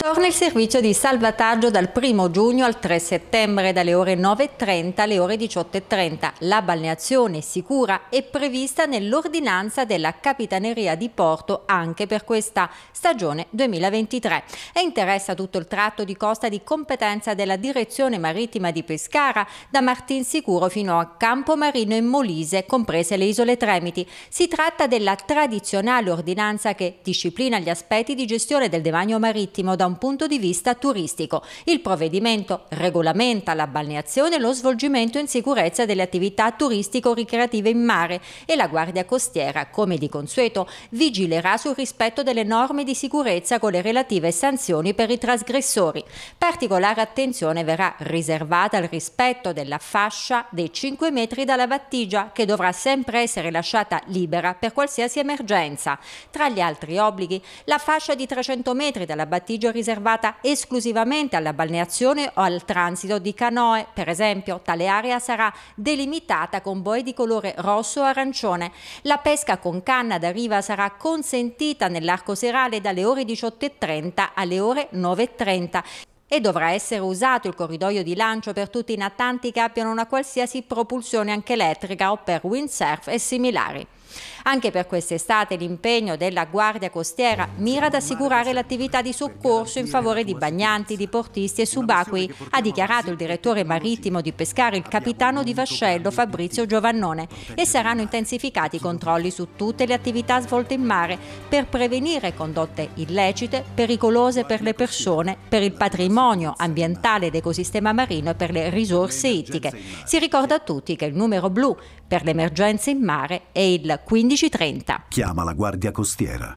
Torna il servizio di salvataggio dal 1 giugno al 3 settembre dalle ore 9.30 alle ore 18.30. La balneazione sicura è prevista nell'ordinanza della Capitaneria di Porto anche per questa stagione 2023 e interessa tutto il tratto di costa di competenza della Direzione Marittima di Pescara da Martin Sicuro fino a Campomarino Marino e Molise, comprese le isole Tremiti. Si tratta della tradizionale ordinanza che disciplina gli aspetti di gestione del demanio marittimo da un punto di vista turistico. Il provvedimento regolamenta la balneazione e lo svolgimento in sicurezza delle attività turistico-ricreative in mare e la Guardia Costiera, come di consueto, vigilerà sul rispetto delle norme di sicurezza con le relative sanzioni per i trasgressori. Particolare attenzione verrà riservata al rispetto della fascia dei 5 metri dalla battigia che dovrà sempre essere lasciata libera per qualsiasi emergenza. Tra gli altri obblighi, la fascia di 300 metri dalla battigia riservata esclusivamente alla balneazione o al transito di canoe. Per esempio, tale area sarà delimitata con boe di colore rosso o arancione. La pesca con canna da riva sarà consentita nell'arco serale dalle ore 18.30 alle ore 9.30 e dovrà essere usato il corridoio di lancio per tutti i natanti che abbiano una qualsiasi propulsione anche elettrica o per windsurf e similari. Anche per quest'estate l'impegno della Guardia Costiera mira ad assicurare l'attività di soccorso in favore di bagnanti, diportisti e subacquei, ha dichiarato il direttore marittimo di Pescare, il capitano di vascello Fabrizio Giovannone, e saranno intensificati i controlli su tutte le attività svolte in mare per prevenire condotte illecite, pericolose per le persone, per il patrimonio ambientale ed ecosistema marino e per le risorse ittiche. Si ricorda a tutti che il numero blu per le emergenze in mare è il 15 15.30. Chiama la Guardia Costiera